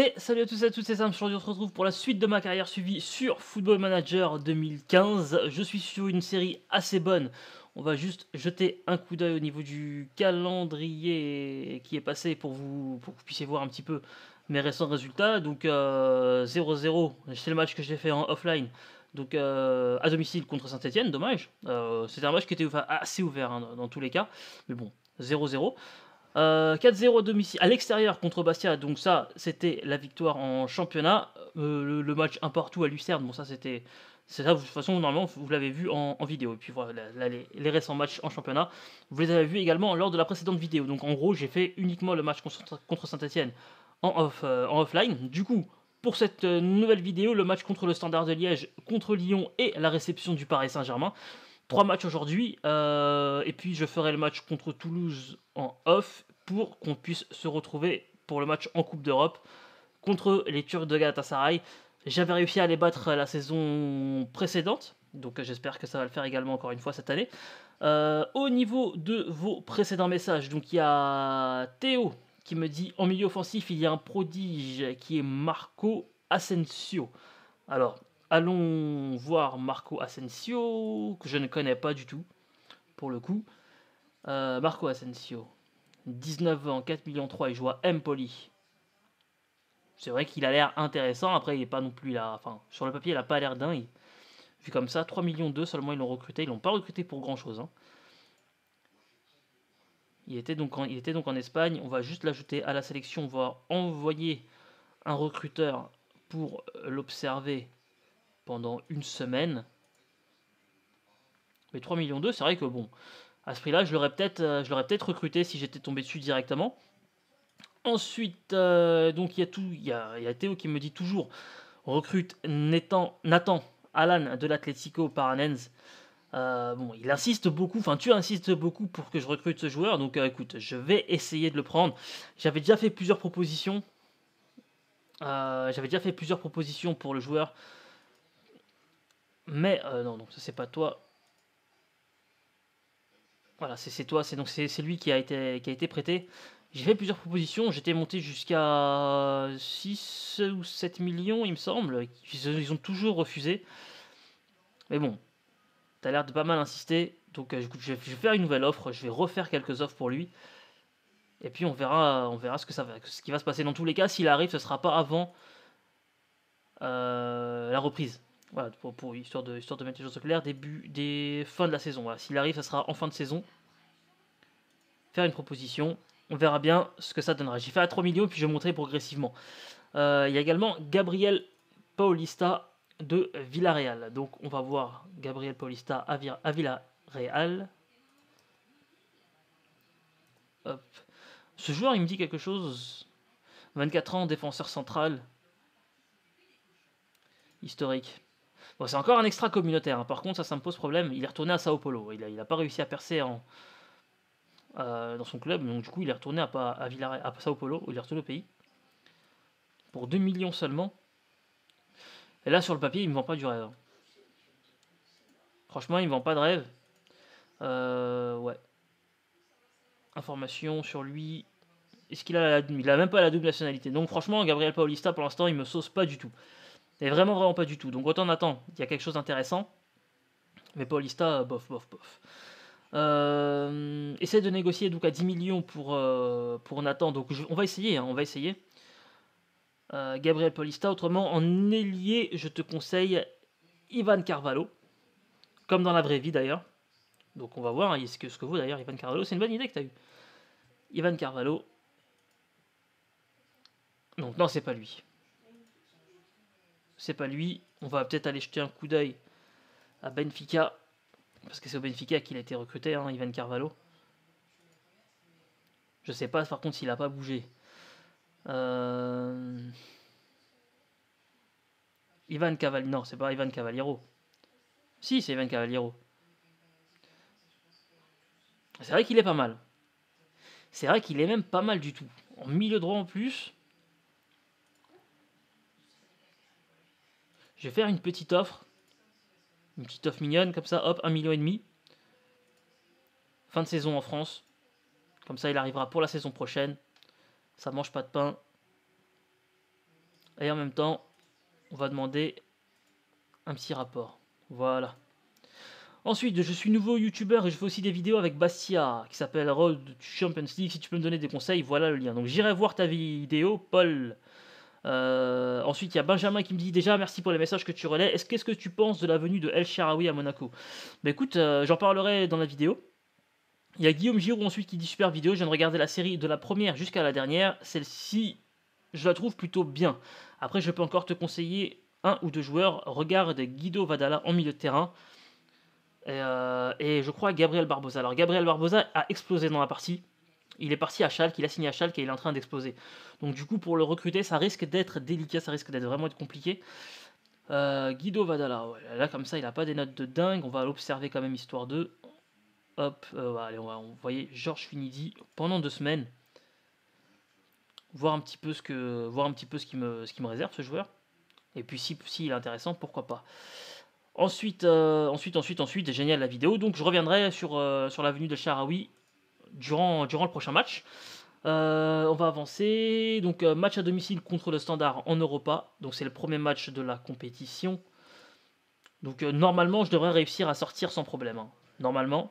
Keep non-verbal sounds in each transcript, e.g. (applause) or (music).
Et salut à tous et à toutes, c'est Sam, aujourd'hui on se retrouve pour la suite de ma carrière suivie sur Football Manager 2015. Je suis sur une série assez bonne, on va juste jeter un coup d'œil au niveau du calendrier qui est passé pour, vous, pour que vous puissiez voir un petit peu mes récents résultats. Donc 0-0, euh, c'est le match que j'ai fait en offline, donc euh, à domicile contre Saint-Etienne, dommage. Euh, c'était un match qui était assez ouvert hein, dans tous les cas, mais bon, 0-0. 4-0 euh, à domicile, à l'extérieur contre Bastia, donc ça c'était la victoire en championnat. Euh, le, match un partout à Lucerne, bon ça c'était. C'est ça, de toute façon, normalement, vous l'avez vu en, vidéo. Et puis voilà, les, récents matchs en championnat, vous les avez vus également lors de la précédente vidéo. Donc en gros, j'ai fait uniquement le match contre, contre Saint-Etienne en, euh, en offline. Du coup, pour cette nouvelle vidéo, le match contre le Standard de Liège, contre Lyon et la réception du Paris Saint-Germain trois matchs aujourd'hui. Euh, et puis je ferai le match contre Toulouse en off pour qu'on puisse se retrouver pour le match en Coupe d'Europe contre les Turcs de Galatasaray. J'avais réussi à les battre la saison précédente, donc j'espère que ça va le faire également encore une fois cette année. Euh, au niveau de vos précédents messages, donc il y a Théo qui me dit en milieu offensif, il y a un prodige qui est Marco Asensio. Alors, allons voir Marco Asensio, que je ne connais pas du tout, pour le coup. Euh, Marco Asensio, 19 ans, 4 millions 3, il joue à Empoli. C'est vrai qu'il a l'air intéressant, après il n'est pas non plus là. Enfin, sur le papier, il n'a pas l'air dingue. Vu comme ça, 3 millions 2 seulement ils l'ont recruté, ils l'ont pas recruté pour grand chose. Hein. Il était, donc en, il était donc en Espagne. On va juste l'ajouter à la sélection. On va envoyer un recruteur pour l'observer pendant une semaine. Mais 3 millions 2, c'est vrai que bon, à ce prix-là, je l'aurais peut-être euh, peut recruté si j'étais tombé dessus directement. Ensuite, euh, donc il y a tout, il y a, Théo qui me dit toujours recrute Nathan, Nathan Alan de l'Atlético Paranense. Euh, bon, il insiste beaucoup, enfin tu insistes beaucoup pour que je recrute ce joueur, donc euh, écoute, je vais essayer de le prendre. J'avais déjà fait plusieurs propositions. J'avais déjà fait plusieurs propositions pour le joueur mais euh, non, donc ce c'est pas toi. Voilà, c'est toi, c'est donc c'est lui qui a été, qui a été prêté. J'ai fait plusieurs propositions, j'étais monté jusqu'à 6 ou 7 millions, il me semble. Ils, ont toujours refusé. Mais bon, tu as l'air de pas mal insister, donc euh, je, vais faire une nouvelle offre, je vais refaire quelques offres pour lui. Et puis on verra, on verra ce, que ça ce qui va se passer. Dans tous les cas, s'il arrive, ce ne sera pas avant euh, la reprise. Voilà, pour, histoire, de, histoire de mettre les choses au clair, début, des fins de la saison. Voilà. S'il arrive, ça sera en fin de saison. Faire une proposition, on verra bien ce que ça donnera. J'ai fait à 3 millions, puis je vais montrer progressivement. Euh, il y a également Gabriel Paulista de Villarreal. Donc on va voir Gabriel Paulista à, à Villarreal. Ce joueur, il me dit quelque chose. 24 ans, défenseur central. Historique c'est encore un extra communautaire. Hein. Par contre, ça, ça me pose problème. Il est retourné à Sao Paulo. Il n'a a pas réussi à percer euh, dans son club. Donc, du coup, il est retourné à, à, Villarreal, à Sao Paulo. Il est retourné au pays. Pour 2 millions seulement. Et là, sur le papier, il ne me vend pas du rêve. Hein. Franchement, il ne me vend pas de rêve. Euh, ouais. Information sur lui. Est-ce qu'il a, il a même pas la double nationalité Donc, franchement, Gabriel Paulista, pour l'instant, il me sauce pas du tout. Et vraiment, vraiment pas du tout. Donc autant Nathan, attend, il y a quelque chose d'intéressant. Mais Paulista, euh, bof, bof, bof. Euh, essaye de négocier donc à 10 millions pour, euh, pour Nathan. Donc on va essayer, hein, on va essayer. Gabriel Paulista, autrement, en ailier, je te conseille Ivan Carvalho. Comme dans la vraie vie d'ailleurs. Donc on va voir hein, ce, que, ce que vaut d'ailleurs Ivan Carvalho. C'est une bonne idée que tu as eue. Ivan Carvalho. Donc non, c'est pas lui c'est pas lui. On va peut-être aller jeter un coup d'œil à Benfica, parce que c'est au Benfica qu'il a été recruté, hein, Ivan Carvalho. Je sais pas, par contre, s'il a pas bougé. Euh, Ivan Cavaliero. Non, c'est pas Ivan Cavaliero. Si, c'est Ivan Cavaliero. C'est vrai qu'il est pas mal. C'est vrai qu'il est même pas mal du tout. En milieu droit en plus. Je vais faire une petite offre. Une petite offre mignonne, comme ça, hop, 1,5 million. et demi. Fin de saison en France. Comme ça, il arrivera pour la saison prochaine. Ça mange pas de pain. Et en même temps, on va demander un petit rapport. Voilà. Ensuite, je suis nouveau youtubeur et je fais aussi des vidéos avec Bastia qui s'appelle Road Champions League. Si tu peux me donner des conseils, voilà le lien. Donc j'irai voir ta vidéo, Paul. Euh, ensuite, il y a Benjamin qui me dit déjà merci pour les messages que tu relais. Est-ce qu'est-ce que tu penses de la venue de El Sharawi à Monaco Bah écoute, euh, j'en parlerai dans la vidéo. Il y a Guillaume Giroud ensuite qui dit super vidéo. Je viens de regarder la série de la première jusqu'à la dernière. Celle-ci, je la trouve plutôt bien. Après, je peux encore te conseiller un ou deux joueurs. Regarde Guido Vadala en milieu de terrain. Et, euh, et je crois Gabriel Barbosa. Alors Gabriel Barbosa a explosé dans la partie il est parti à Schalke, il a signé à Schalke et il est en train d'exploser. Donc du coup, pour le recruter, ça risque d'être délicat, ça risque d'être vraiment compliqué. Euh, Guido Vadala, là comme ça, il n'a pas des notes de dingue. On va l'observer quand même, histoire de. Hop, euh, allez, on va envoyer Georges Finidi pendant deux semaines. Voir un petit peu ce que, voir un petit peu ce qui me, ce qui me réserve ce joueur. Et puis si, il est intéressant, pourquoi pas. Ensuite, euh, ensuite, ensuite, ensuite, génial la vidéo. Donc je reviendrai sur, sur la de Charaoui durant, le prochain match. Euh, on va avancer. Donc, euh, match à domicile contre le Standard en Europa. Donc, c'est le premier match de la compétition. Donc, euh, normalement, je devrais réussir à sortir sans problème. Hein. Normalement,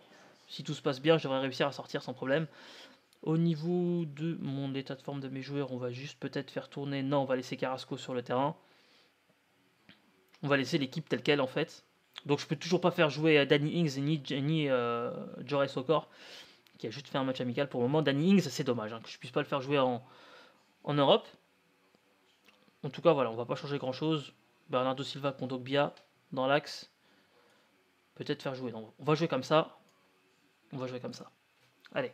si tout se passe bien, je devrais réussir à sortir sans problème. Au niveau de mon état de forme de mes joueurs, on va juste peut-être faire tourner. Non, on va laisser Carrasco sur le terrain. On va laisser l'équipe telle qu'elle, en fait. Donc, je peux toujours pas faire jouer Danny Ings ni, ni euh, Joris Ocor qui a juste fait un match amical pour le moment. Danny Ings, c'est dommage hein, que je puisse pas le faire jouer en, en Europe. En tout cas, voilà, on va pas changer grand chose. Bernardo Silva contre Ogbia dans l'axe. Peut-être faire jouer. on va jouer comme ça. On va jouer comme ça. Allez.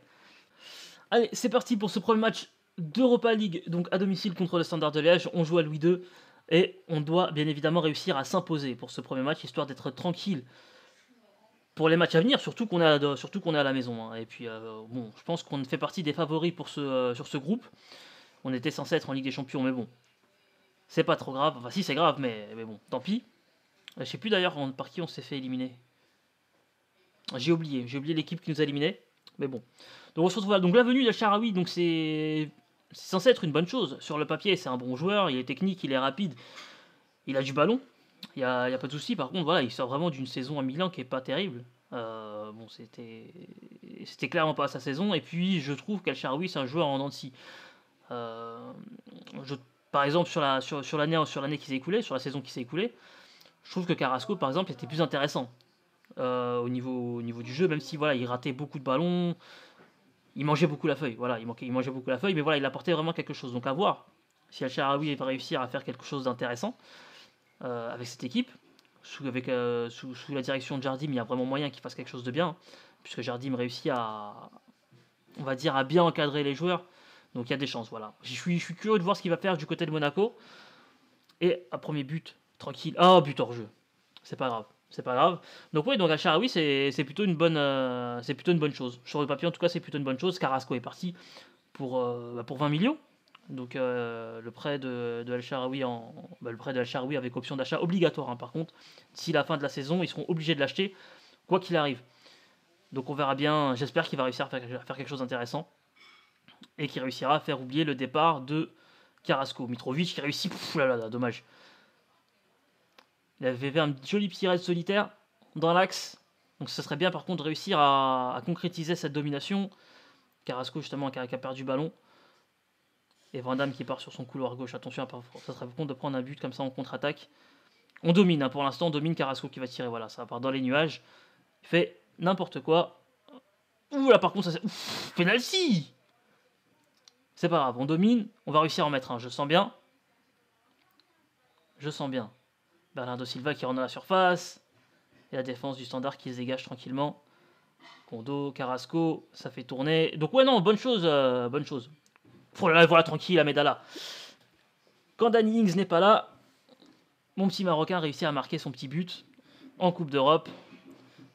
Allez, c'est parti pour ce premier match d'Europa League, donc à domicile contre le Standard de Liège. On joue à Louis II et on doit bien évidemment réussir à s'imposer pour ce premier match, histoire d'être tranquille pour les matchs à venir, surtout qu'on est, est à la maison. Hein. Et puis, euh, bon, je pense qu'on fait partie des favoris pour ce, euh, sur ce groupe. On était censé être en Ligue des Champions, mais bon, c'est pas trop grave. Enfin, si, c'est grave, mais, bon, tant pis. Je sais plus d'ailleurs par qui on s'est fait éliminer. J'ai oublié, j'ai oublié l'équipe qui nous a éliminés. Mais bon. Donc on se retrouve Donc la venue de donc c'est censé être une bonne chose. Sur le papier, c'est un bon joueur, il est technique, il est rapide, il a du ballon. Il n'y a, y a, pas de souci. Par contre, voilà, il sort vraiment d'une saison à Milan qui est pas terrible. Euh, bon, c'était, c'était clairement pas sa saison. Et puis, je trouve qu'Al-Sharawi, c'est un joueur en Nancy. Euh, je, par exemple, sur, la, sur, sur l'année, sur l'année qui s'est écoulée, sur la saison qui s'est écoulée, je trouve que Carrasco, par exemple, était plus intéressant euh, au, niveau, au niveau du jeu, même si voilà, il ratait beaucoup de ballons. Il mangeait beaucoup la feuille, voilà, il, manquait, il mangeait beaucoup la feuille, mais voilà, il apportait vraiment quelque chose. Donc à voir si Al-Sharawi va réussir à faire quelque chose d'intéressant. Euh, avec cette équipe. Sous, avec, euh, sous, la direction de Jardim, il y a vraiment moyen qu'il fasse quelque chose de bien, puisque Jardim réussit à, on va dire, à bien encadrer les joueurs. Donc il y a des chances, voilà. Je suis, je suis curieux de voir ce qu'il va faire du côté de Monaco. Et à premier but, tranquille. Ah, but hors jeu. C'est pas grave. C'est pas grave. Donc oui, donc à oui c'est plutôt, une bonne, euh, c'est plutôt une bonne chose. Sur le papier, en tout cas, c'est plutôt une bonne chose. Carrasco est parti pour, bah, pour 20 millions. Donc euh, le prêt de, de Al Sharawi en bah, le prêt de Al avec option d'achat obligatoire. Hein, par contre, si la fin de la saison, ils seront obligés de l'acheter quoi qu'il arrive. Donc on verra bien. J'espère qu'il va réussir à faire, quelque chose d'intéressant et qu'il réussira à faire oublier le départ de Carrasco. Mitrovic qui réussit, pff, là, là, dommage. Il avait fait un joli petit raid solitaire dans l'axe. Donc ce serait bien par contre de réussir à, concrétiser cette domination. Carrasco justement a, qui a perdu le ballon. Et Van qui part sur son couloir gauche. Attention, ça serait compte de prendre un but comme ça en contre-attaque. On domine, hein, pour l'instant, on domine Carrasco qui va tirer. Voilà, ça part dans les nuages. Il fait n'importe quoi. Ouh là, par contre, ça c'est. Penalty C'est pas grave, on domine. On va réussir à en mettre un. Je sens bien. Je sens bien. Bernardo Silva qui rentre à la surface. Et la défense du standard qui se dégage tranquillement. Kondo, Carrasco, ça fait tourner. Donc ouais non, bonne chose, euh, bonne chose voilà tranquille, Amedala. Quand Danny Ings n'est pas là, mon petit Marocain réussit à marquer son petit but en Coupe d'Europe.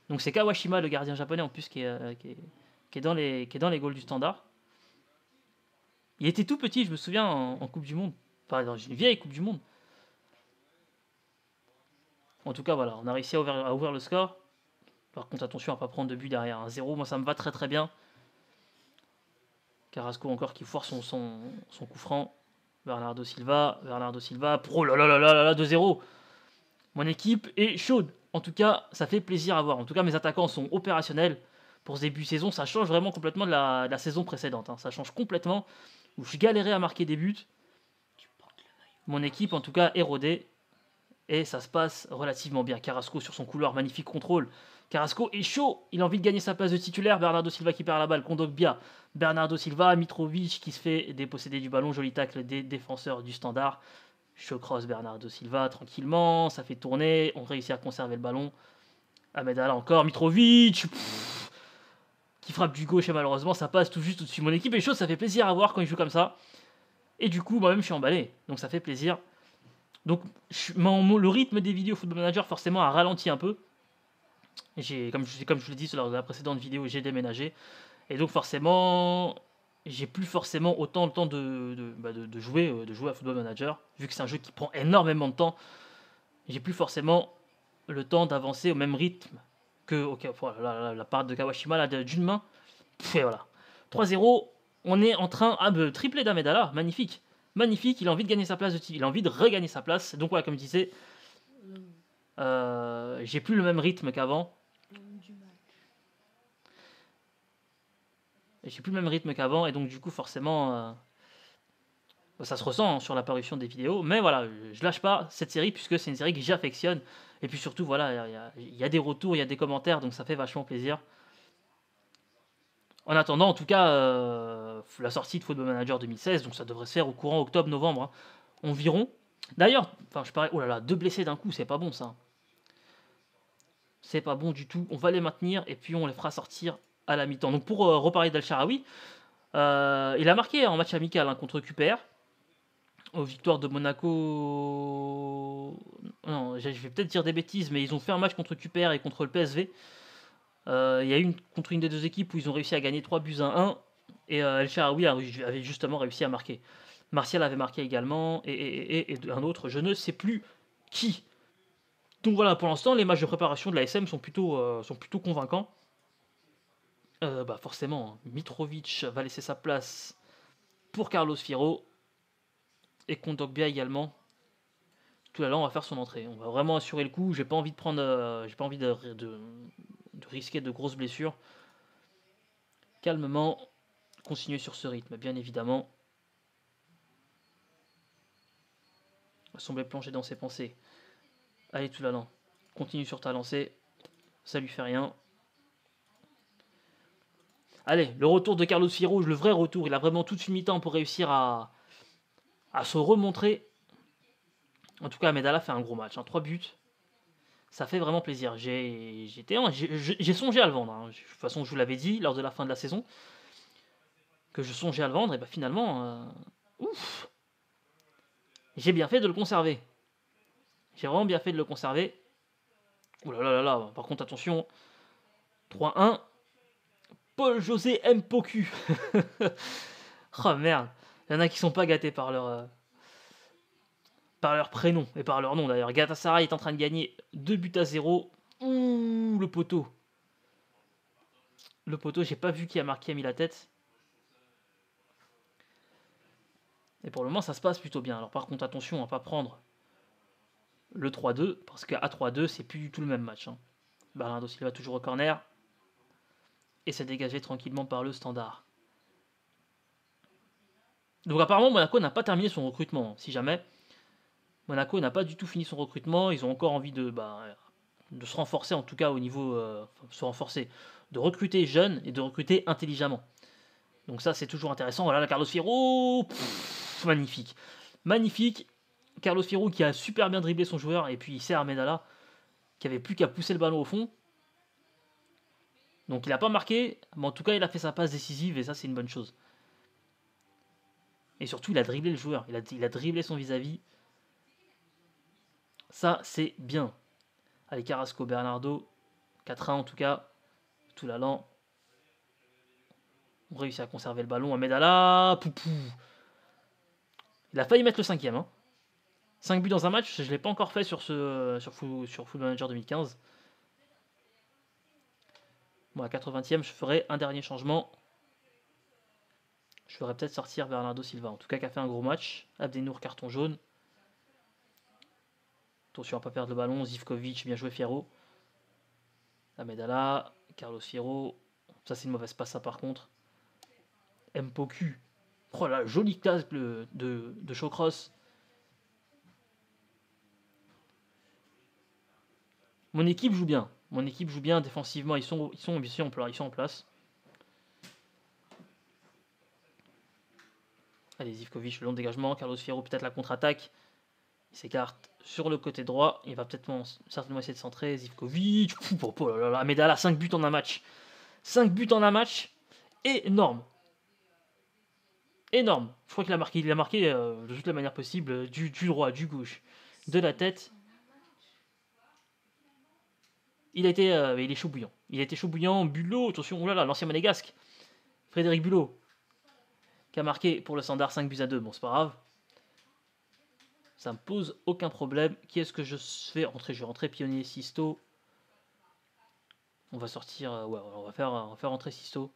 Donc c'est Kawashima, le gardien japonais en plus, qui est, euh, dans, les, goals du standard. Il était tout petit, je me souviens, en, Coupe du Monde. Enfin, dans une vieille Coupe du Monde. En tout cas, voilà, on a réussi à ouvrir, à ouvrir le score. Par contre, attention à ne pas prendre de but derrière. Un 0, moi ça me va très très bien. Carrasco encore qui force son, son, son coup franc. Bernardo Silva, Bernardo Silva, pro, là là là là 2-0. Mon équipe est chaude. En tout cas, ça fait plaisir à voir. En tout cas, mes attaquants sont opérationnels pour ce début de saison. Ça change vraiment complètement de la, saison précédente. Hein. Ça change complètement. Où je galérais à marquer des buts. Mon équipe, en tout cas, est rodée. Et ça se passe relativement bien. Carrasco sur son couloir, magnifique contrôle. Carrasco est chaud, il a envie de gagner sa place de titulaire. Bernardo Silva qui perd la balle, Kondogbia, Bernardo Silva, Mitrovic qui se fait déposséder du ballon, joli tacle des défenseurs du standard. cross, Bernardo Silva tranquillement, ça fait tourner, on réussit à conserver le ballon. Ahmed Allah encore, Mitrovic qui frappe du gauche et malheureusement ça passe tout juste au-dessus mon équipe. est chaud, ça fait plaisir à voir quand il joue comme ça. Et du coup, moi-même je suis emballé, donc ça fait plaisir. Donc le rythme des vidéos Football Manager forcément a ralenti un peu j'ai, comme, je, comme je vous l'ai dit lors de la précédente vidéo, j'ai déménagé. Et donc forcément, j'ai plus forcément autant le temps de, de, bah, jouer, euh, de jouer à Football Manager, vu que c'est un jeu qui prend énormément de temps. J'ai plus forcément le temps d'avancer au même rythme que ok voilà, la, part de Kawashima d'une main. fait voilà. 3-0, on est en train à ah, tripler d'Amedala, magnifique. Magnifique, il a envie de gagner sa place, il a envie de regagner sa place. Donc voilà, comme je disais, euh, j'ai plus le même rythme qu'avant. J'ai plus le même rythme qu'avant, et donc du coup, forcément, euh, ça se ressent hein, sur l'apparition des vidéos. Mais voilà, je lâche pas cette série puisque c'est une série que j'affectionne. Et puis surtout, voilà, il y, a des retours, il y a des commentaires, donc ça fait vachement plaisir. En attendant, en tout cas, euh, la sortie de Football Manager 2016, donc ça devrait se faire au courant octobre-novembre hein. environ. D'ailleurs, enfin, je parlais, oh là là, deux blessés d'un coup, c'est pas bon ça c'est pas bon du tout, on va les maintenir et puis on les fera sortir à la mi-temps. Donc pour euh, reparler d'Al-Sharawi, euh, il a marqué en match amical hein, contre QPR, aux victoires de Monaco. Non, je vais peut-être dire des bêtises, mais ils ont fait un match contre QPR et contre le PSV. Euh, il y a eu une, contre une des deux équipes où ils ont réussi à gagner 3 buts à 1 et al sharawi avait justement réussi à marquer. Martial avait marqué également et un autre, je ne sais plus qui. Donc voilà, pour l'instant, les matchs de préparation de la SM sont plutôt, euh, sont plutôt convaincants. Euh, bah forcément, hein. Mitrovic va laisser sa place pour Carlos Firo et Kondogbia également. Tout à l'heure, on va faire son entrée. On va vraiment assurer le coup. J'ai pas envie de prendre, euh, j'ai pas envie de, risquer de grosses blessures. Calmement, continuer sur ce rythme, bien évidemment. Il semblait plonger dans ses pensées. Allez Toulalan, continue sur ta lancée. Ça lui fait rien. Allez, le retour de Carlos Firouge, le vrai retour. Il a vraiment toute une mi-temps pour réussir à, à se remontrer. En tout cas, Medala fait un gros match. Hein. Trois 3 buts. Ça fait vraiment plaisir. J'ai songé à le vendre. Hein. De toute façon, je vous l'avais dit lors de la fin de la saison que je songeais à le vendre. Et bah finalement, euh, ouf J'ai bien fait de le conserver. J'ai vraiment bien fait de le conserver. Ouh là là là par contre, attention. 3-1. Paul-José Mpoku. (laughs) oh merde. Il y en a qui sont pas gâtés par leur. Euh, par leur prénom et par leur nom d'ailleurs. Sara est en train de gagner 2 buts à 0. Ouh, le poteau. Le poteau, j'ai pas vu qui a marqué, a mis la tête. Et pour le moment, ça se passe plutôt bien. Alors par contre, attention à pas prendre le 3-2, parce qu'à 3-2, c'est plus du tout le même match. Hein. Bernardo Silva toujours au corner, et s'est dégagé tranquillement par le standard. Donc apparemment, Monaco n'a pas terminé son recrutement, hein. si jamais. Monaco n'a pas du tout fini son recrutement, ils ont encore envie de, bah, de se renforcer, en tout cas au niveau... Euh, se renforcer, de recruter jeunes et de recruter intelligemment. Donc ça, c'est toujours intéressant. Voilà, la Carlos Fierro, magnifique. Magnifique, Carlos Firou qui a super bien dribblé son joueur et puis il sert Medala qui avait plus qu'à pousser le ballon au fond. Donc il n'a pas marqué, mais en tout cas il a fait sa passe décisive et ça c'est une bonne chose. Et surtout il a dribblé le joueur, il a, il dribblé son vis-à-vis. Ça c'est bien. allez Carrasco, Bernardo, 4-1 en tout cas, tout l'allant. On réussit à conserver le ballon à poupou. Il a failli mettre le cinquième. Hein. 5 buts dans un match, je ne l'ai pas encore fait sur, ce, sur, sur Manager 2015. Bon, à 80 ème je ferai un dernier changement. Je ferai peut-être sortir Bernardo Silva, en tout cas qui a fait un gros match. Abdenour, carton jaune. Attention à ne pas perdre le ballon. Zivkovic, bien joué Fierro. Amedala, Carlos Fierro. Ça, c'est une mauvaise passe, ça, par contre. Mpoku. Oh la jolie classe de, de, Mon équipe joue bien. Mon équipe joue bien défensivement. Ils sont, ils sont ils sont en place. Allez, Zivkovic, le long dégagement. Carlos Fierro, peut-être la contre-attaque. Il s'écarte sur le côté droit. Il va peut-être certainement essayer de centrer. Zivkovic. Oh, oh là là, 5 buts en un match. 5 buts en un match. Énorme. Énorme. Je crois qu'il a marqué, il a marqué euh, de toute la manière possible, euh, du, du droit, du gauche, de la tête il a été, euh, il est chaud bouillant. Il a été chaud bouillant. Bulot, attention, oh là l'ancien monégasque, Frédéric Bulot, qui a marqué pour le Standard 5 buts à 2. Bon, c'est pas grave. Ça me pose aucun problème. Qui est-ce que je fais entrer Je vais rentrer Pionnier Sisto. On va sortir. Euh, ouais, on va faire, on va rentrer Sisto.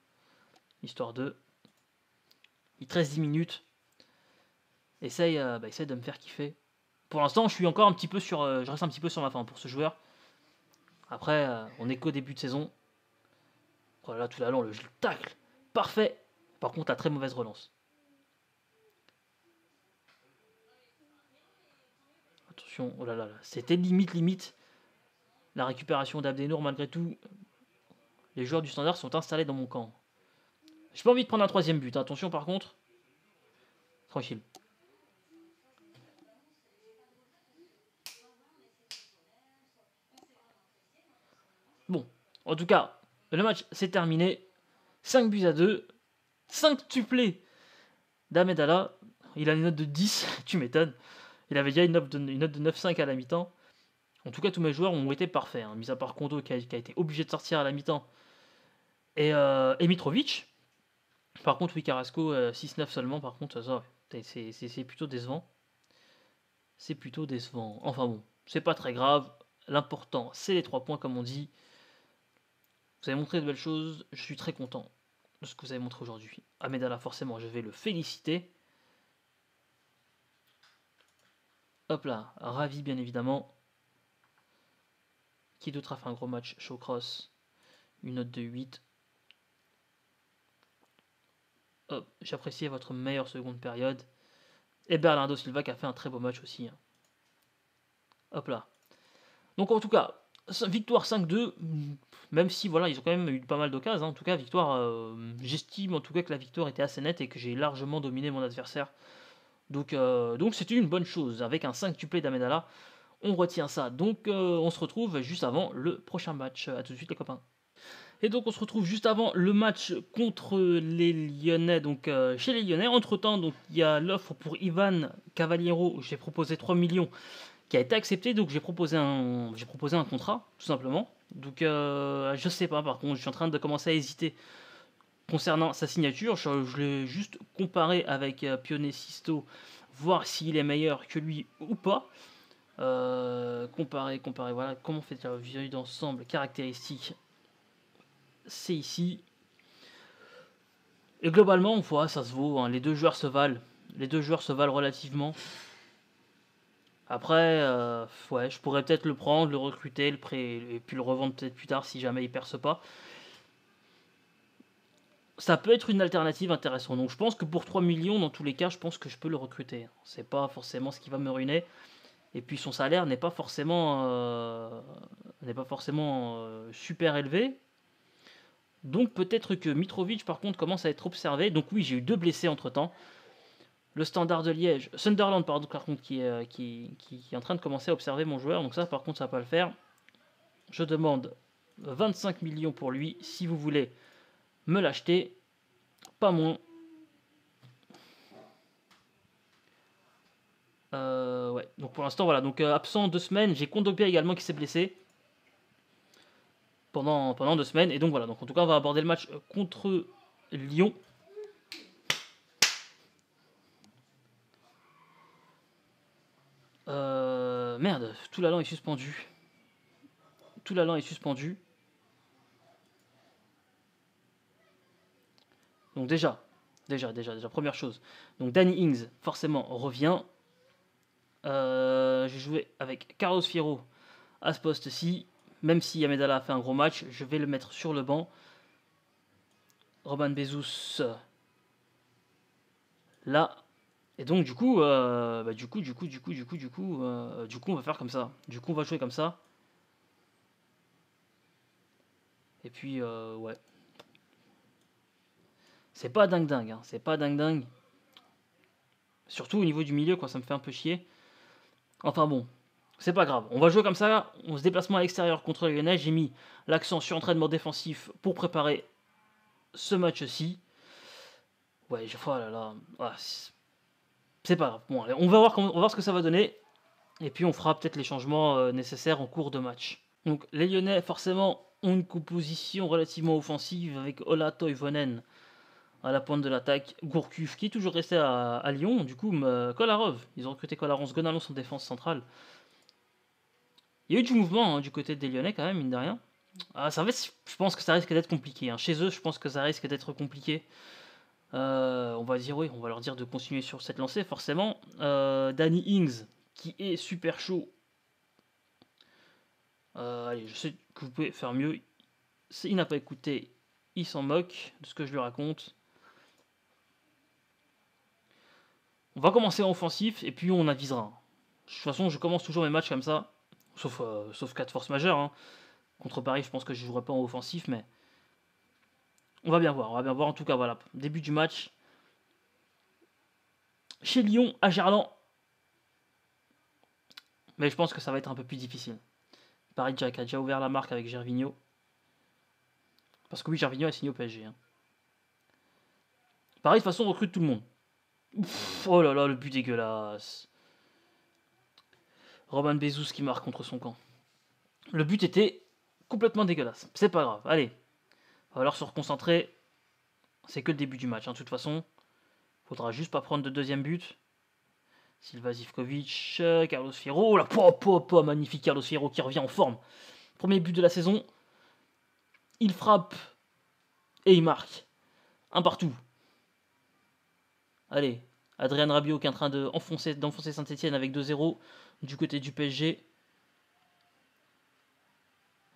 Histoire de. Il 13 10 minutes. Euh, bah, essaye, de me faire kiffer. Pour l'instant, je suis encore un petit peu sur. je reste un petit peu sur ma fin pour ce joueur. Après, euh, on est qu'au début de saison. Voilà, tout à l'heure, le tacle, parfait. Par contre, la très mauvaise relance. Attention, oh là là, là. c'était limite, limite. La récupération d'Abdenour, malgré tout, les joueurs du standard sont installés dans mon camp. J'ai pas envie de prendre un troisième but, hein. attention par contre. Tranquille. En tout cas, le match s'est terminé. 5 buts à 2. 5 tuplés d'Amedala. Il a une note de 10, (laughs) tu m'étonnes. Il avait déjà une note de, de 9-5 à la mi-temps. En tout cas, tous mes joueurs ont été parfaits, hein, mis à part Kondo qui a, été obligé de sortir à la mi-temps. Et, euh, Mitrovic. Par contre, oui, Carrasco, 6-9 euh, seulement, par contre, ça, c'est plutôt décevant. C'est plutôt décevant. Enfin bon, c'est pas très grave. L'important, c'est les 3 points, comme on dit. Vous avez montré de belles choses, je suis très content de ce que vous avez montré aujourd'hui. là forcément, je vais le féliciter. Hop là, ravi bien évidemment. Qui d'autre a fait un gros match Showcross Une note de 8. Hop, j'appréciais votre meilleure seconde période. Et Bernardo Silva qui a fait un très beau match aussi. Hein. Hop là. Donc en tout cas, victoire 5-2, mm, même si voilà, ils ont quand même eu pas mal d'occasions. Hein. En tout cas, victoire, euh, j'estime en tout cas que la victoire était assez nette et que j'ai largement dominé mon adversaire. Donc euh, donc c'était une bonne chose. Avec un 5 tuplé d'Amedala, on retient ça. Donc euh, on se retrouve juste avant le prochain match. A tout de suite les copains. Et donc on se retrouve juste avant le match contre les Lyonnais, donc chez les Lyonnais. Entre temps, il y a l'offre pour Ivan Cavaliero, j'ai proposé 3 millions qui a été accepté. Donc j'ai proposé un, j'ai proposé un contrat, tout simplement. Donc euh, je sais pas, par contre, je suis en train de commencer à hésiter concernant sa signature. Je, l'ai juste comparé avec euh, Pionnet Sisto, voir s'il est meilleur que lui ou pas. Euh, comparer, comparer, voilà, comment fait la vue d'ensemble, caractéristique c'est ici. Et globalement, on voit, ça se vaut, hein. les deux joueurs se valent, les deux joueurs se valent relativement. Après, euh, je pourrais peut-être le prendre, le recruter, le et puis le revendre peut-être plus tard si jamais il perce pas. Ça peut être une alternative intéressante. Donc je pense que pour 3 millions, dans tous les cas, je pense que je peux le recruter. C'est pas forcément ce qui va me ruiner. Et puis son salaire n'est pas forcément, euh, pas forcément euh, super élevé. Donc peut-être que Mitrovic, par contre, commence à être observé. Donc oui, j'ai eu deux blessés entre-temps le standard de Liège, Sunderland par contre qui, est, euh, qui, est en train de commencer à observer mon joueur, donc ça par contre ça va pas le faire. Je demande 25 millions pour lui si vous voulez me l'acheter, pas moins. Euh, ouais, donc pour l'instant voilà, donc euh, absent deux semaines, j'ai Kondopia également qui s'est blessé pendant, pendant deux semaines, et donc voilà, donc en tout cas on va aborder le match contre Lyon. merde, tout l'allant est suspendu. Tout l'allant est suspendu. Donc déjà, déjà, déjà, déjà, première chose. Donc Danny Ings, forcément, revient. Euh, je J'ai joué avec Carlos Fierro à ce poste-ci. Même si Yamedala a fait un gros match, je vais le mettre sur le banc. Roman Bezos, là, et donc du coup, euh, bah, du coup, du coup, du coup, du coup, du coup, euh, du coup, on va faire comme ça. Du coup, on va jouer comme ça. Et puis euh, ouais. C'est pas dingue dingue, hein. c'est pas dingue dingue. Surtout au niveau du milieu, quoi, ça me fait un peu chier. Enfin bon, c'est pas grave. On va jouer comme ça. On se déplacement à l'extérieur contre les Lyonnais. J'ai mis l'accent sur entraînement défensif pour préparer ce match-ci. Ouais, je... vois oh là là. Ah, c'est pas grave. Bon, on va voir, voir ce que ça va donner. Et puis on fera peut-être les changements euh, nécessaires en cours de match. Donc les Lyonnais, forcément, ont une composition relativement offensive avec Ola Toivonen à la pointe de l'attaque, Gourcuff qui est toujours resté à, Lyon, du coup euh, Kolarov, ils ont recruté Kolarov, Gonalon en défense centrale. Il y a eu du mouvement hein, du côté des Lyonnais quand même, mine de rien. Ah, ça, je pense que ça risque d'être compliqué. Hein. Chez eux, je pense que ça risque d'être compliqué. Euh, on va dire oui, on va leur dire de continuer sur cette lancée, forcément. Euh, Danny Ings, qui est super chaud. Euh, allez, je sais que vous pouvez faire mieux. Il n'a pas écouté, il s'en moque de ce que je lui raconte. On va commencer en offensif et puis on avisera. De toute façon, je commence toujours mes matchs comme ça, sauf, sauf cas de force hein. Contre Paris, je pense que je jouerai pas en offensif, mais on va bien voir, on va bien voir. En tout cas, voilà, début du match. Chez Lyon, à Gerland. Mais je pense que ça va être un peu plus difficile. Paris Jack a déjà ouvert la marque avec Gervinho. Parce que oui, Gervinho a signé au PSG. Hein. Paris, de toute façon, recrute tout le monde. oh là là, le but dégueulasse. Roman Bezos qui marque contre son camp. Le but était complètement dégueulasse. C'est pas grave. Allez, va falloir se reconcentrer. C'est que le début du match. Hein. De toute façon, faudra juste pas prendre de deuxième but. Silva Zivkovic, euh, Carlos Fierro. Oh là, po, po, po, magnifique Carlos Fierro qui revient en forme. Premier but de la saison. Il frappe et il marque. Un partout. Allez, Adrien Rabiot qui est en train d'enfoncer Saint-Etienne avec 2-0 du côté du PSG.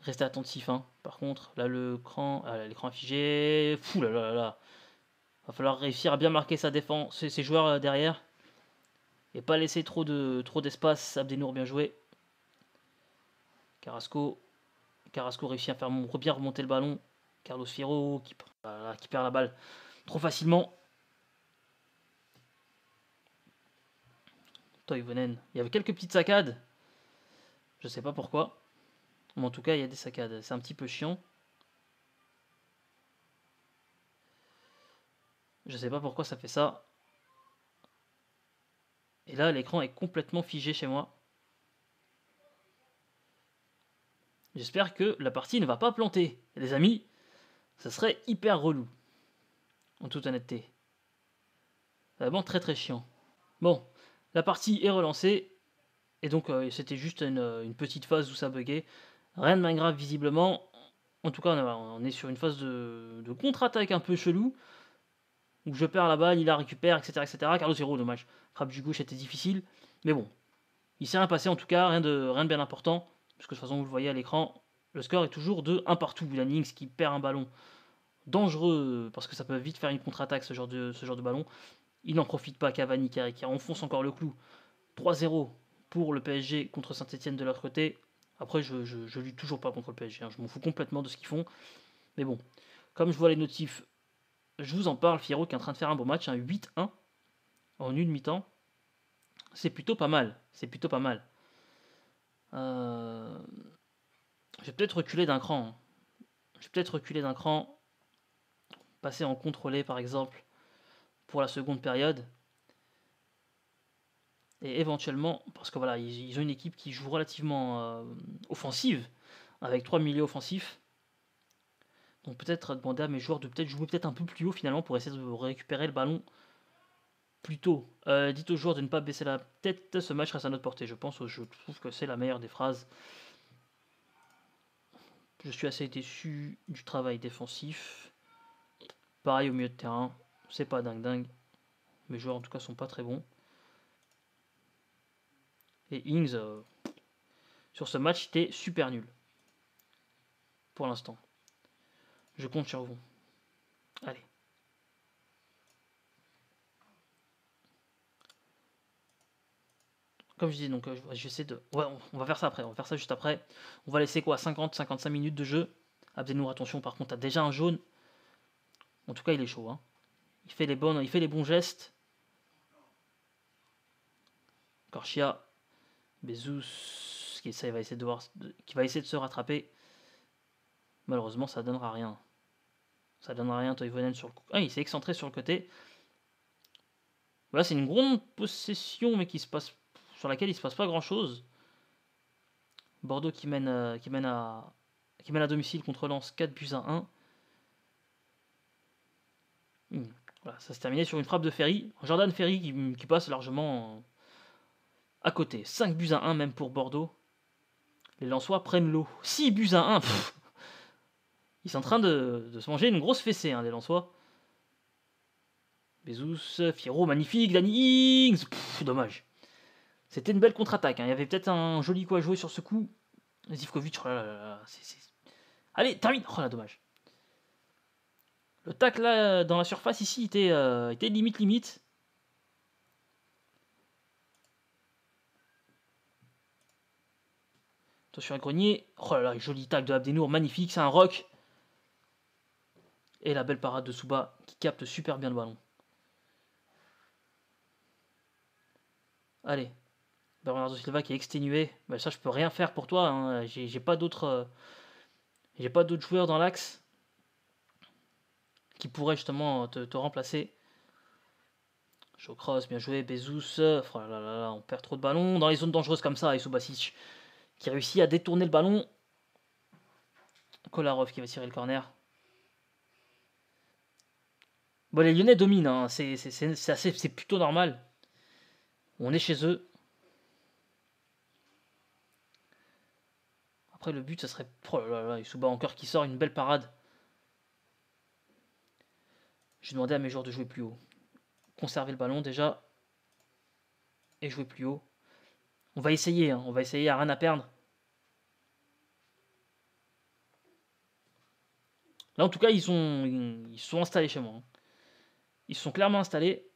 Restez attentif, hein. Par contre, là, le cran, ah, l'écran figé. Fou là là là Va falloir réussir à bien marquer sa défense, ses, ses joueurs euh, derrière. Et pas laisser trop de trop d'espace. Abdenour, bien joué. Carrasco. Carrasco réussit à faire bien remonter le ballon. Carlos Fierro qui, qui perd la balle trop facilement. Toivonen. Il y avait quelques petites saccades. Je sais pas pourquoi en tout cas, il y a des saccades. C'est un petit peu chiant. Je sais pas pourquoi ça fait ça. Et là, l'écran est complètement figé chez moi. J'espère que la partie ne va pas planter, les amis. Ça serait hyper relou. En toute honnêteté. Vraiment très très chiant. Bon, la partie est relancée. Et donc, euh, c'était juste une, euh, une petite phase où ça buguait. Rien de mal grave visiblement. En tout cas, on est sur une phase de, contre-attaque un peu chelou. Où je perds la balle, il la récupère, etc. etc. Carlos 0, dommage. Frappe du gauche était difficile. Mais bon, il s'est rien passé en tout cas, rien de, rien de bien important. Parce que de toute façon, vous le voyez à l'écran, le score est toujours de 1 partout. La qui perd un ballon dangereux, parce que ça peut vite faire une contre-attaque ce, genre de, ce genre de ballon. Il n'en profite pas, Cavani qui, qui enfonce encore le clou. 3-0 pour le PSG contre Saint-Etienne de l'autre côté. Après, je, je, lutte toujours pas contre le PSG. Hein. Je m'en fous complètement de ce qu'ils font. Mais bon, comme je vois les notifs, je vous en parle. Fierro qui est en train de faire un beau match, hein, un 8-1 en une mi-temps. C'est plutôt pas mal. C'est plutôt pas mal. Euh, je vais peut-être reculer d'un cran. Hein. Je vais peut-être reculer d'un cran. Passer en contrôlé, par exemple, pour la seconde période. Et éventuellement, parce que voilà, ils, ont une équipe qui joue relativement euh, offensive, avec trois milieux offensifs. Donc peut-être demander à mes joueurs de peut-être jouer peut-être un peu plus haut finalement pour essayer de récupérer le ballon plus tôt. Euh, dites aux joueurs de ne pas baisser la tête, ce match reste à notre portée. Je pense, je trouve que c'est la meilleure des phrases. Je suis assez déçu du travail défensif. Pareil au milieu de terrain, c'est pas dingue dingue. Mes joueurs en tout cas sont pas très bons. Et Ings, euh, sur ce match, était super nul. Pour l'instant. Je compte sur vous. Allez. Comme je dis, donc euh, j'essaie de. on, va faire ça après. On va faire ça juste après. On va laisser quoi 50-55 minutes de jeu. Abdenour, attention, par contre, t'as déjà un jaune. En tout cas, il est chaud. Hein. Il, fait les bonnes, il fait les bons gestes. Corchia, Bezos qui va essayer de se rattraper. Malheureusement, ça donnera rien. Ça donnera rien, Toivonen sur le coup. Ah, il s'est excentré sur le côté. Voilà, c'est une grande possession, mais qui se passe, sur laquelle il se passe pas grand chose. Bordeaux qui mène, euh, qui mène, à, qui mène à domicile contre Lens 4 buts à 1. Hmm. Voilà, ça se terminait sur une frappe de Ferry. Jordan Ferry qui, passe largement. Euh, à côté, 5 buts à 1 même pour Bordeaux. Les Lensois prennent l'eau. 6 buts à 1. Ils sont en train de, se manger une grosse fessée, hein, les Lensois. Bezos, Fierro, magnifique, Danny dommage. C'était une belle contre-attaque. Hein. Il y avait peut-être un joli coup à jouer sur ce coup. Zivkovic, oh Allez, termine. Oh là, dommage. Le tac là dans la surface ici était, euh, était limite limite. sur à Grenier. Oh là là, joli tag de Abdenour, magnifique, c'est un rock. Et la belle parade de Suba qui capte super bien le ballon. Allez, Bernardo Silva qui est exténué. Ben ça, je peux rien faire pour toi. Hein. J'ai pas d'autres, euh, j'ai pas d'autres joueurs dans l'axe qui pourraient justement te, remplacer. Chocross, bien joué. Bezos, euh, oh là là on perd trop de ballons dans les zones dangereuses comme ça. Et qui réussit à détourner le ballon. Kolarov qui va tirer le corner. Bon, les Lyonnais dominent, hein. c'est plutôt normal. On est chez eux. Après, le but, ça serait. Oh là là, encore qui sort une belle parade. J'ai demandé à mes joueurs de jouer plus haut. Conserver le ballon déjà. Et jouer plus haut. On va essayer, hein. on va essayer, à rien à perdre. Là, en tout cas, ils sont, ils sont installés chez moi. Hein. Ils sont clairement installés.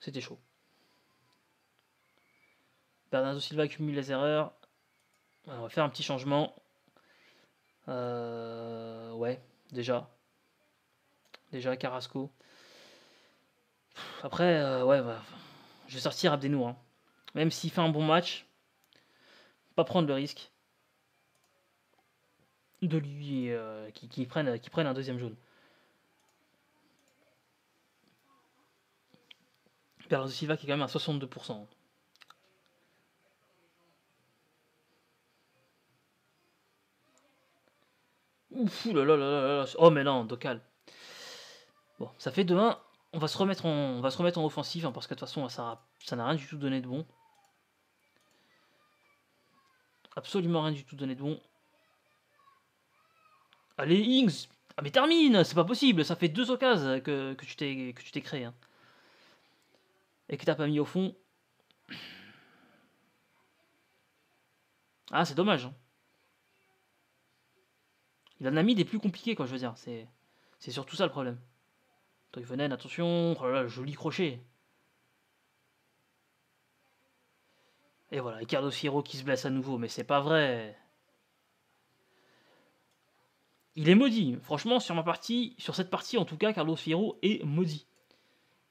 C'était chaud. Bernardo Silva accumule les erreurs. on va faire un petit changement. Euh, ouais, déjà. Déjà, Carrasco. Après, euh, ouais, bah, je vais sortir Abdenour. Hein. Même s'il fait un bon match, pas prendre le risque de lui euh, qui, prenne, qui prenne un deuxième jaune. de Silva qui est quand même à 62%. Hein. Ouf, là là là là là. Oh mais non, Docal. Bon, ça fait demain on va se remettre en, on va se remettre en offensive hein, parce que de toute façon ça ça n'a rien du tout donné de bon. Absolument rien du tout donné de bon. Allez Ings, ah mais termine, c'est pas possible, ça fait deux occasions que, tu t'es que tu t'es créé hein. et que t'as pas mis au fond. Ah c'est dommage. Hein. Il en a mis des plus compliqués quoi, je veux dire, c'est surtout ça le problème venait, attention, oh joli crochet. Et voilà, Carlos Fierro qui se blesse à nouveau, mais c'est pas vrai. Il est maudit. Franchement, sur ma partie, sur cette partie en tout cas, Carlos Fierro est maudit.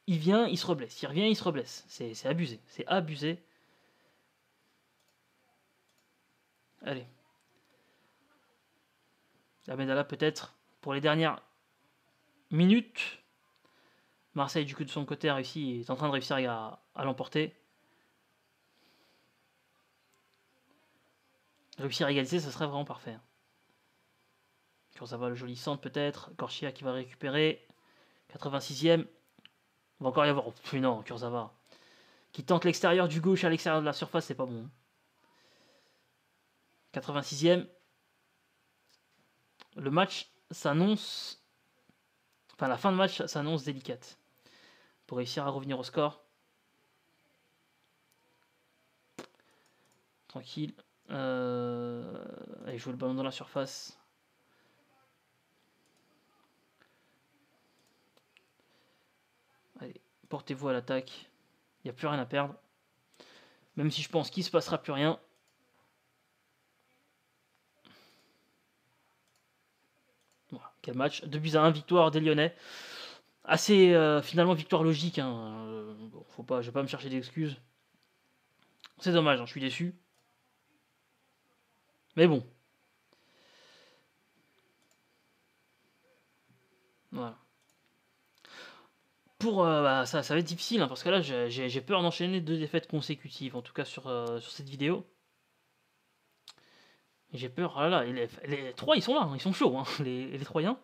Il vient, il se reblesse. Il revient, il se reblesse. C'est abusé. C'est abusé. Allez. La médaille peut-être pour les dernières minutes. Marseille, du coup, de son côté, a réussi, est en train de réussir à, l'emporter. Réussir à égaliser, ce serait vraiment parfait. Quand hein. le joli centre, peut-être. Corchia qui va récupérer. 86e. il va encore y avoir. Oh non, Kurzawa. Qui tente l'extérieur du gauche à l'extérieur de la surface, c'est pas bon. 86e. Hein. Le match s'annonce. Enfin, la fin de match s'annonce délicate pour réussir à revenir au score. Tranquille. Euh, allez, jouer le ballon dans la surface. Allez, portez-vous à l'attaque. Il n'y a plus rien à perdre. Même si je pense qu'il ne se passera plus rien. quel match. 2 buts à 1, victoire des Lyonnais assez euh, finalement victoire logique. Je hein. euh, ne faut pas, je vais pas me chercher d'excuses. C'est dommage, hein, je suis déçu. Mais bon. Voilà. Pour, euh, bah, ça, ça va être difficile hein, parce que là j'ai peur d'enchaîner deux défaites consécutives, en tout cas sur, sur cette vidéo. J'ai peur, oh là les, trois ils sont là, ils sont chauds, (laughs) les, les Troyens.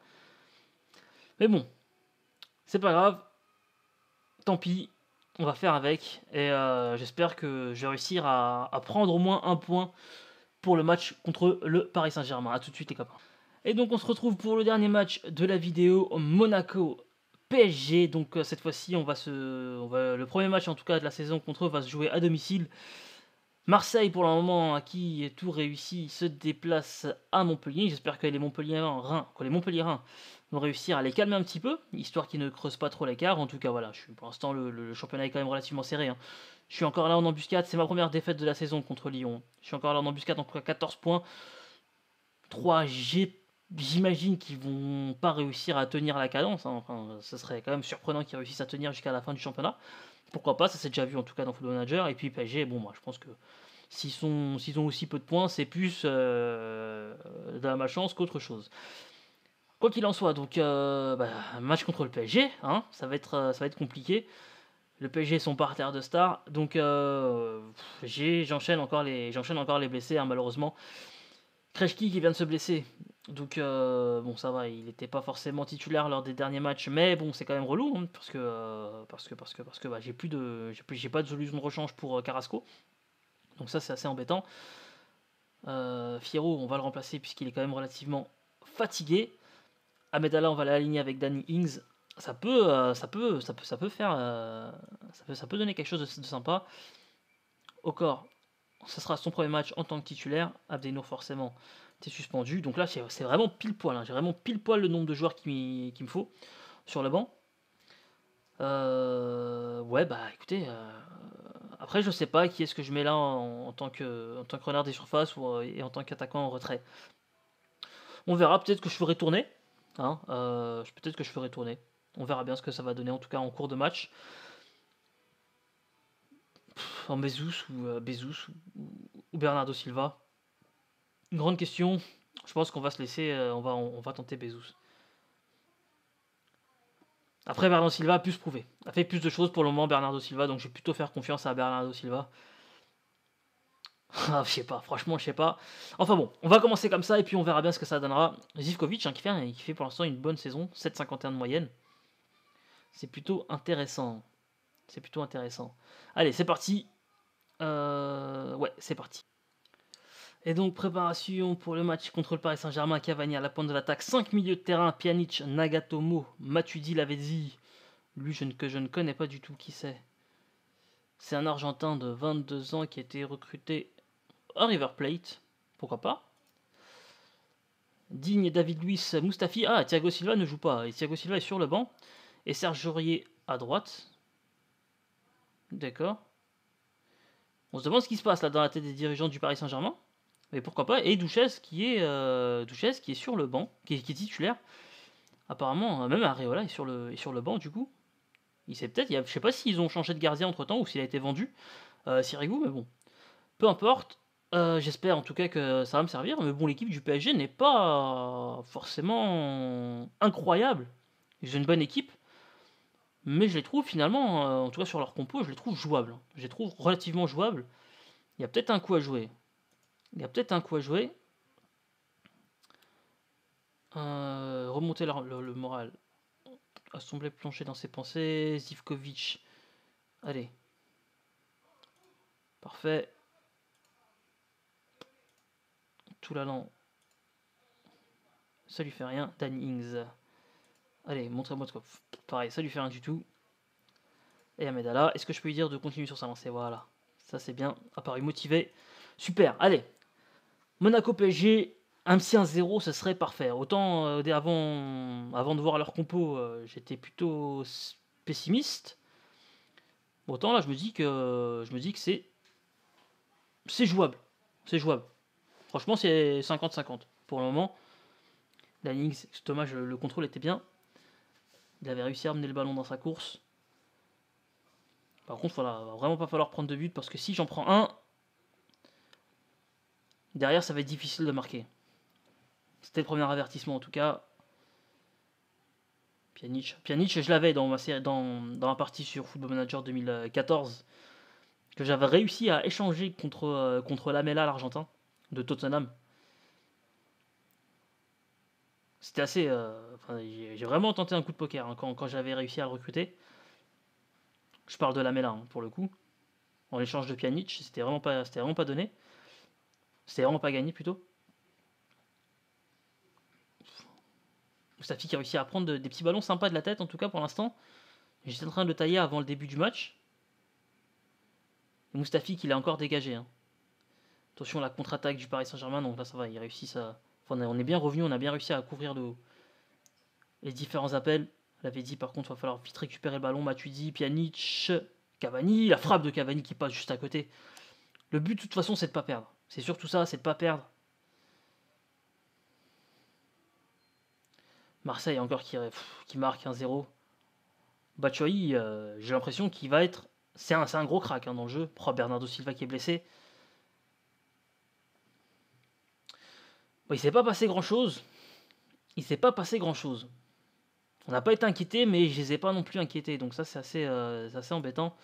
Mais bon, c'est pas grave. Tant pis. On va faire avec. Et euh, j'espère que je vais réussir à, prendre au moins un point pour le match contre le Paris Saint-Germain. A tout de suite les copains. Et donc on se retrouve pour le dernier match de la vidéo Monaco PSG. Donc euh, cette fois-ci on va se. le premier match en tout cas de la saison contre eux va se jouer à domicile. Marseille, pour le moment, à qui tout réussit, se déplace à Montpellier. J'espère que les Montpelliérains, que vont réussir à les calmer un petit peu, histoire qu'ils ne creusent pas trop l'écart. En tout cas, voilà, je suis, pour l'instant, le, championnat est quand même relativement serré. Hein. Je suis encore là en embuscade, c'est ma première défaite de la saison contre Lyon. Je suis encore là en embuscade, en 14 points. 3 J'imagine qu'ils vont pas réussir à tenir la cadence. Hein. Enfin, ce serait quand même surprenant qu'ils réussissent à tenir jusqu'à la fin du championnat pourquoi pas, ça s'est déjà vu en tout cas dans Football Manager. Et puis PSG, bon, moi je pense que s'ils ont aussi peu de points, c'est plus euh, de la malchance qu'autre chose. Quoi qu'il en soit, donc euh, bah, match contre le PSG, hein, ça, va être, ça va être compliqué. Le PSG sont par terre de star. donc euh, j'enchaîne encore, les, encore les blessés, hein, malheureusement. Kreshki qui vient de se blesser, donc bon ça va, il n'était pas forcément titulaire lors des derniers matchs, mais bon c'est quand même relou hein, parce que parce que parce que parce bah, que j'ai plus de j'ai pas de solution de rechange pour Carrasco, donc ça, c'est assez embêtant. Euh, Fierro, on va le remplacer puisqu'il est quand même relativement fatigué. Amedala, on va l'aligner avec Danny Ings. Ça peut, euh, ça peut, ça peut, ça peut faire, euh, ça, peut, ça peut donner quelque chose de, sympa. Au corps, ce sera son premier match en tant que titulaire. Abdenour, forcément, t'es suspendu. Donc là, c'est vraiment pile poil. Hein. J'ai vraiment pile poil le nombre de joueurs qui me faut sur le banc. ouais, bah écoutez, après, je sais pas qui est-ce que je mets là en, tant que, en tant renard des surfaces euh, et en tant qu'attaquant en retrait. On verra, peut-être que je ferai tourner. Hein, euh, peut-être que je ferai tourner. On verra bien ce que ça va donner, en tout cas en cours de match. en euh, Bezos ou, ou, Bernardo Silva. Une grande question. Je pense qu'on va se laisser, on, va, va tenter Bezos. Après, Bernardo Silva a pu se prouver. A fait plus de choses pour le moment, Bernardo Silva, donc je vais plutôt faire confiance à Bernardo Silva. (laughs) Ah, je sais pas, franchement, je sais pas. Enfin bon, on va commencer comme ça et puis on verra bien ce que ça donnera. Zivkovic, hein, qui, fait, qui fait pour l'instant une bonne saison, 7,51 de moyenne. C'est plutôt intéressant. C'est plutôt intéressant. Allez, c'est parti. Euh, ouais, c'est parti. Et donc préparation pour le match contre le Paris Saint-Germain, Cavani à la pointe de l'attaque, 5 milieux de terrain, Pjanic, Nagatomo, Matuidi Lavezzi, lui que je ne connais pas du tout qui c'est. C'est un Argentin de 22 ans qui a été recruté à River Plate, pourquoi pas. Digne David Luis Mustafi, ah Thiago Silva ne joue pas, et Thiago Silva est sur le banc, et Serge Aurier à droite. D'accord. On se demande ce qui se passe là dans la tête des dirigeants du Paris Saint-Germain mais pourquoi pas Et Duchesse qui est euh, qui est sur le banc, qui est, titulaire. Apparemment, hein, même Areola est sur le sur le banc du coup. Il sait peut-être, je sais pas s'ils ont changé de gardien entre temps ou s'il a été vendu, euh, Sirigu, mais bon, peu importe. Euh, j'espère en tout cas que ça va me servir. Mais bon, l'équipe du PSG n'est pas forcément incroyable. Ils ont une bonne équipe, mais je les trouve finalement, euh, en tout cas sur leur compo, je les trouve jouables. Hein. Je les trouve relativement jouables. Il y a peut-être un coup à jouer. Il y a peut-être un coup à jouer. Euh, remonter le, moral. Assemblée ah, plancher dans ses pensées. Zivkovic. Allez. Parfait. Tout l'allant. Ça lui fait rien. Dan Ings. Allez, montre-moi de quoi. Pareil, ça lui fait rien du tout. Et Amedala, est-ce que je peux lui dire de continuer sur sa lancée Voilà. Ça c'est bien. Apparu motivé. Super. Allez, Monaco PSG, un petit 1-0, ce serait parfait. Autant euh, avant, de voir leur compo, euh, j'étais plutôt pessimiste. Autant là, je me dis que c'est c'est jouable, c'est jouable. Franchement, c'est 50-50 pour le moment. La ligne, Thomas, le contrôle était bien. Il avait réussi à amener le ballon dans sa course. Par contre, voilà, va vraiment pas falloir prendre de but parce que si j'en prends un, Derrière, ça va être difficile de marquer. C'était le premier avertissement en tout cas. Pjanic, Pjanic je l'avais dans ma série, dans, la partie sur Football Manager 2014 que j'avais réussi à échanger contre euh, contre Lamela l'Argentin de Tottenham. C'était assez. Euh, j'ai vraiment tenté un coup de poker hein, quand, j'avais réussi à recruter. Je parle de Lamela hein, pour le coup. En échange de Pjanic, c'était vraiment pas c'était vraiment pas donné. C'est vraiment pas gagné plutôt. Mustafi qui a réussi à prendre des petits ballons sympas de la tête en tout cas pour l'instant. J'étais en train de le tailler avant le début du match. Mustafi qui l'a encore dégagé. Hein. Attention la contre-attaque du Paris Saint-Germain, donc là ça va, il réussit ça. on est bien revenu, on a bien réussi à couvrir les différents appels. Elle avait dit par contre, il va falloir vite récupérer le ballon. Matuidi, Pjanic, Cavani, la frappe de Cavani qui passe juste à côté. Le but de toute façon c'est de pas perdre. C'est surtout ça, c'est de pas perdre. Marseille encore qui, marque 1-0. Bachoy, euh, j'ai l'impression qu'il va être. C'est un, gros crack hein, dans le jeu. Pro Bernardo Silva qui est blessé. Il il s'est pas passé grand chose. Il s'est pas passé grand chose. On n'a pas été inquiété, mais je les ai pas non plus inquiétés. Donc ça c'est assez, euh, assez embêtant.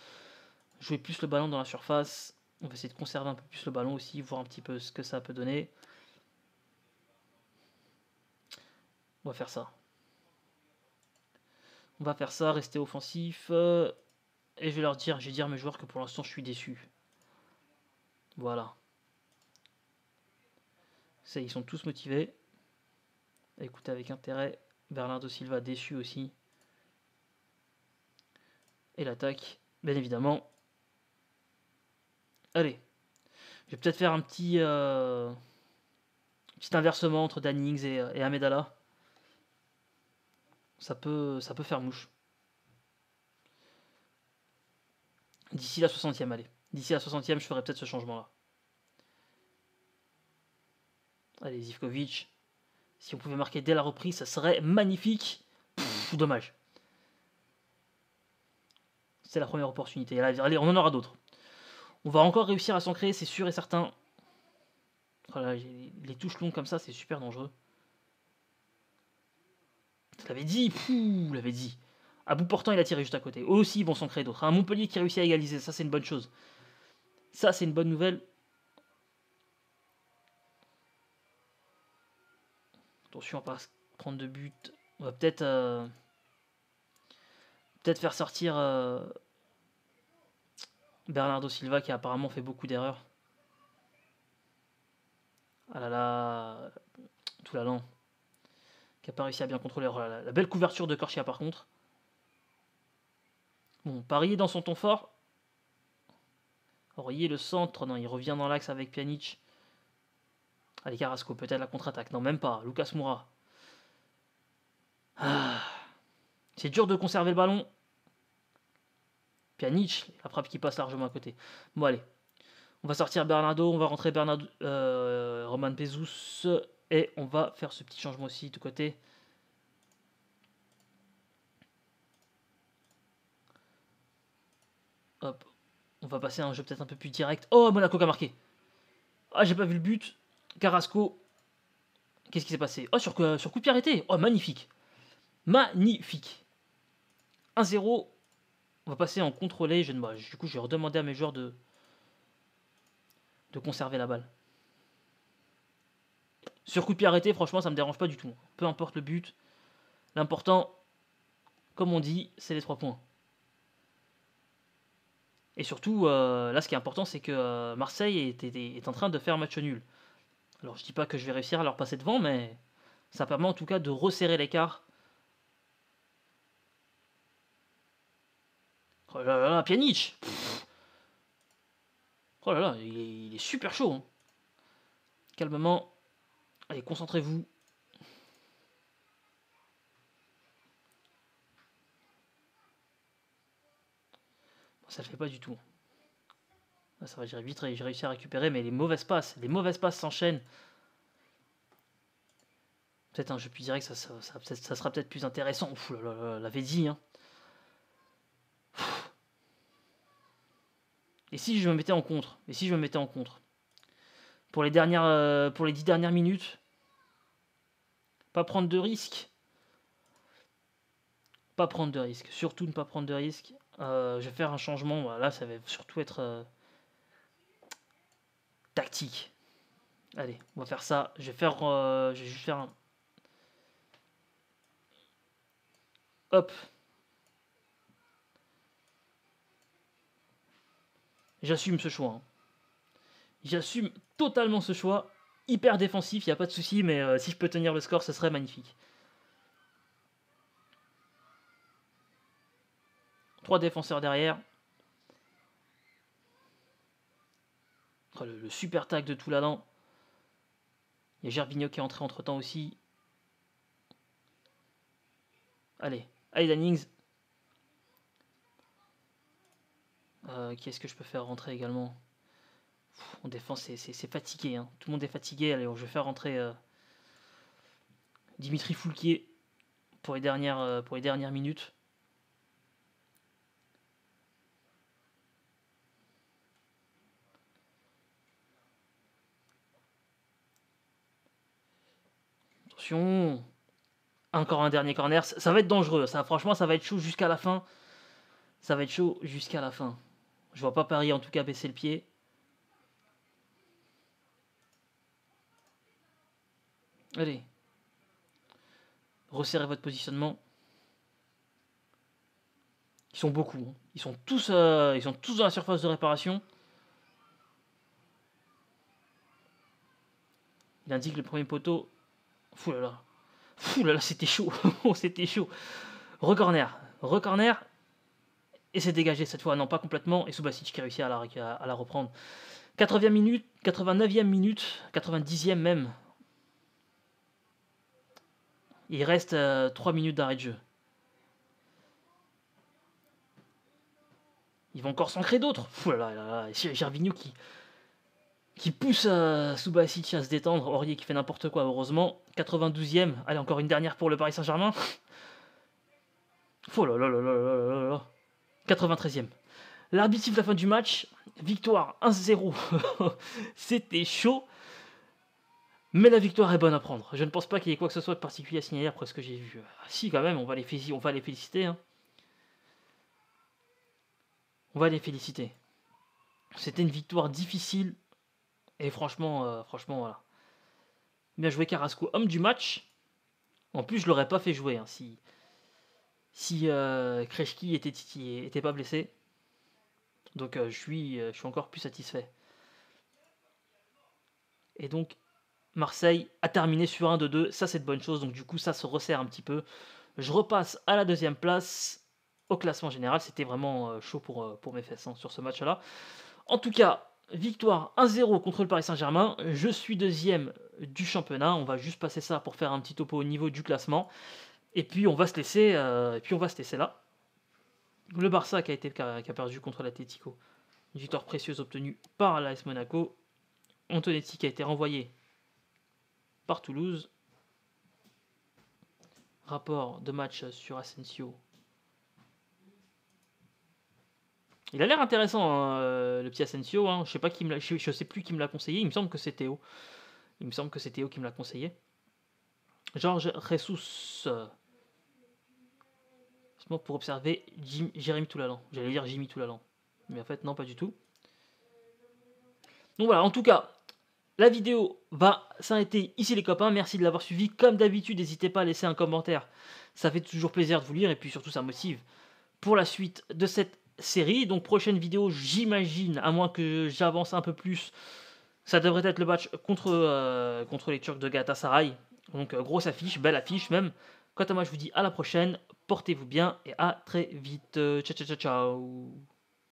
Jouer plus le ballon dans la surface. On va essayer de conserver un peu plus le ballon aussi, voir un petit peu ce que ça peut donner. On va faire ça. On va faire ça, rester offensif. Euh, et je vais leur dire, je vais dire à mes joueurs que pour l'instant je suis déçu. Voilà. Ça, ils sont tous motivés. Écoutez avec intérêt. Bernardo Silva déçu aussi. Et l'attaque, bien évidemment, Allez, je vais peut-être faire un petit, euh, petit inversement entre Dannings et, euh, et Amedala. Ça peut, ça peut faire mouche. D'ici la 60e, allez. D'ici la 60 je ferai peut-être ce changement-là. Allez, Zivkovic. Si on pouvait marquer dès la reprise, ça serait magnifique. dommage. C'est la première opportunité. Allez, on en aura d'autres. On va encore réussir à s'en créer, c'est sûr et certain. Voilà, oh les touches longues comme ça, c'est super dangereux. Je l'avais dit, pouh, l'avait dit. À bout portant, il a tiré juste à côté. Eux aussi, ils vont s'ancrer d'autres. Un Montpellier qui réussit à égaliser, ça c'est une bonne chose. Ça c'est une bonne nouvelle. Attention à pas prendre de but. On va peut-être euh, peut-être faire sortir euh, Bernardo Silva qui a apparemment fait beaucoup d'erreurs. Ah là là, tout la Qui n'a pas réussi à bien contrôler. Oh la belle couverture de Corchia par contre. Bon, parier dans son ton fort. Aurier le centre. Non, il revient dans l'axe avec Pjanic. Allez, Carrasco, peut-être la contre-attaque. Non, même pas. Lucas Moura. Ah. C'est dur de conserver le ballon. Pjanic, la frappe qui passe largement à côté. Bon, allez. On va sortir Bernardo, on va rentrer Bernardo, euh, Roman Pezus, et on va faire ce petit changement aussi de côté. Hop. On va passer à un jeu peut-être un peu plus direct. Oh, Monaco qui a marqué. Ah, j'ai pas vu le but. Carrasco. Qu'est-ce qui s'est passé Oh, sur, euh, sur coup de pied arrêté. Oh, magnifique. Magnifique. 1-0 on va passer en contrôlé. Je, du coup, je vais redemander à mes joueurs de, de conserver la balle. Sur coup de pied arrêté, franchement, ça ne me dérange pas du tout. Peu importe le but. L'important, comme on dit, c'est les trois points. Et surtout, euh, là, ce qui est important, c'est que euh, Marseille est, est, en train de faire match nul. Alors, je dis pas que je vais réussir à leur passer devant, mais ça permet en tout cas de resserrer l'écart Oh là là, Pjanic Oh là là, il est, super chaud. Hein. Calmement. Allez, concentrez-vous. Bon, ça le fait pas du tout. Ah, ça va, j'ai vite, j'ai réussi à récupérer, mais les mauvaises passes, les mauvaises passes s'enchaînent. Peut-être un jeu plus direct, ça, ça, sera peut-être plus intéressant. Ouf, là, là, l'avait dit, hein. Et si je me mettais en contre Et si je me mettais en contre pour les, dernières, euh, pour les dix dernières minutes Pas prendre de risques. Pas prendre de risques. Surtout ne pas prendre de risques. Euh, je vais faire un changement. Voilà, ça va surtout être euh, tactique. Allez, on va faire ça. Je vais faire. je vais juste faire un. Hop. J'assume ce choix. Hein. J'assume totalement ce choix. Hyper défensif, il n'y a pas de souci, mais euh, si je peux tenir le score, ce serait magnifique. Trois défenseurs derrière. Oh, le, super tag de tout là-dedans. Il y a Gervinho qui est entré entre temps aussi. Allez, allez Euh, qui est-ce que je peux faire rentrer également On En défense, c'est fatigué. Hein. Tout le monde est fatigué. Allez, je vais faire rentrer euh, Dimitri Foulquier pour les dernières, euh, pour les dernières minutes. Attention encore un dernier corner. Ça va être dangereux. Ça, franchement, ça va être chaud jusqu'à la fin. Ça va être chaud jusqu'à la fin. Je vois pas Paris en tout cas baisser le pied. Allez. Resserrez votre positionnement. Ils sont beaucoup. Hein. Ils, sont tous, euh, ils sont tous dans la surface de réparation. Il indique le premier poteau. Fou là là. Fou là là, c'était chaud. (laughs) c'était chaud. Recorner. Recorner et c'est dégagé cette fois, non pas complètement, et Subasic qui réussit à la, à la reprendre. 80 e minute, 89e minute, 90e même. Il reste 3 euh, minutes d'arrêt de jeu. Ils vont encore s'ancrer d'autres. Fou là là, là, qui, qui pousse euh, Subasic à se détendre. Aurier qui fait n'importe quoi, heureusement. 92e. Allez, encore une dernière pour le Paris Saint-Germain. Fou là là là là là là. 93e. L'arbitre de la fin du match. Victoire 1-0. (laughs) C'était chaud. Mais la victoire est bonne à prendre. Je ne pense pas qu'il y ait quoi que ce soit de particulier à signaler après ce que j'ai vu. Ah, si, quand même, on va les, on va les féliciter. Hein. On va les féliciter. C'était une victoire difficile. Et franchement, euh, franchement, voilà. Bien joué Carrasco, homme du match. En plus, je l'aurais pas fait jouer. Hein, si, si euh, Kreshki était, était pas blessé. Donc euh, je, suis, euh, je suis encore plus satisfait. Et donc Marseille a terminé sur 1 de 2. Ça c'est de bonne chose. Donc du coup ça se resserre un petit peu. Je repasse à la deuxième place au classement général. C'était vraiment chaud pour, pour mes fesses hein, sur ce match-là. En tout cas, victoire 1-0 contre le Paris Saint-Germain. Je suis deuxième du championnat. On va juste passer ça pour faire un petit topo au niveau du classement. Et puis on va se laisser, euh, puis on va se laisser là. Le Barça qui a, perdu contre l'Atletico. Une victoire précieuse obtenue par l'AS Monaco. Antonetti qui a été renvoyé par Toulouse. Rapport de match sur Asensio. Il a l'air intéressant, hein, euh, le petit Asensio. Hein. Je sais pas qui me sais plus qui me l'a conseillé. Il me semble que c'est Théo. Il me semble que c'est Théo qui me l'a conseillé. Georges Ressus pour observer Jim, Jérémy Toulalan. J'allais dire Jimmy Toulalan. Mais en fait, non, pas du tout. Donc voilà, en tout cas, la vidéo va s'arrêter ici les copains. Merci de l'avoir suivi. Comme d'habitude, n'hésitez pas à laisser un commentaire. Ça fait toujours plaisir de vous lire et puis surtout ça motive pour la suite de cette série. Donc prochaine vidéo, j'imagine, à moins que j'avance un peu plus, ça devrait être le match contre, euh, contre les Turcs de Gata Sarai. Donc euh, grosse affiche, belle affiche même. Quant à moi, je vous dis à la prochaine Portez-vous bien et à très vite. Euh, ciao, ciao, ciao, ciao.